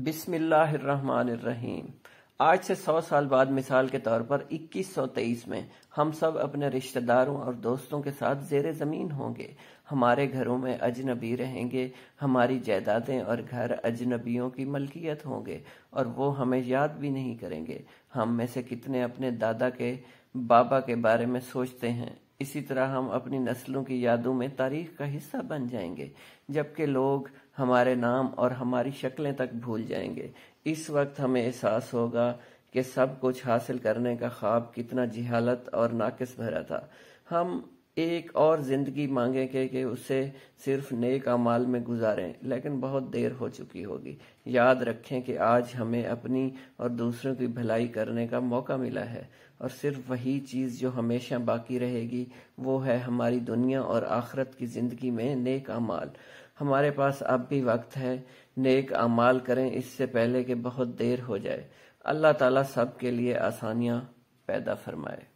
बिस्मिल्लाहिर्रहमानिर्रहीम आज से सौ साल बाद मिसाल के तौर पर 2123 में हम सब अपने रिश्तेदारों और दोस्तों के साथ जेर ज़मीन होंगे हमारे घरों में अजनबी रहेंगे हमारी जायदादें और घर अजनबियों की मलकियत होंगे और वो हमें याद भी नहीं करेंगे हम में से कितने अपने दादा के बाबा के बारे में सोचते हैं इसी तरह हम अपनी नस्लों की यादों में तारीख का हिस्सा बन जाएंगे जबकि लोग हमारे नाम और हमारी शक्लें तक भूल जाएंगे इस वक्त हमें एहसास होगा कि सब कुछ हासिल करने का ख्वाब कितना जिहालत और नाकस भरा था हम एक और जिंदगी मांगे के कि उसे सिर्फ नेक अमाल में गुजारें लेकिन बहुत देर हो चुकी होगी याद रखें कि आज हमें अपनी और दूसरों की भलाई करने का मौका मिला है और सिर्फ वही चीज़ जो हमेशा बाकी रहेगी वो है हमारी दुनिया और आखरत की ज़िंदगी में नेक अमाल हमारे पास अब भी वक्त है नेक अमाल करें इससे पहले कि बहुत देर हो जाए अल्लाह ताला सब के लिए आसानियाँ पैदा फरमाए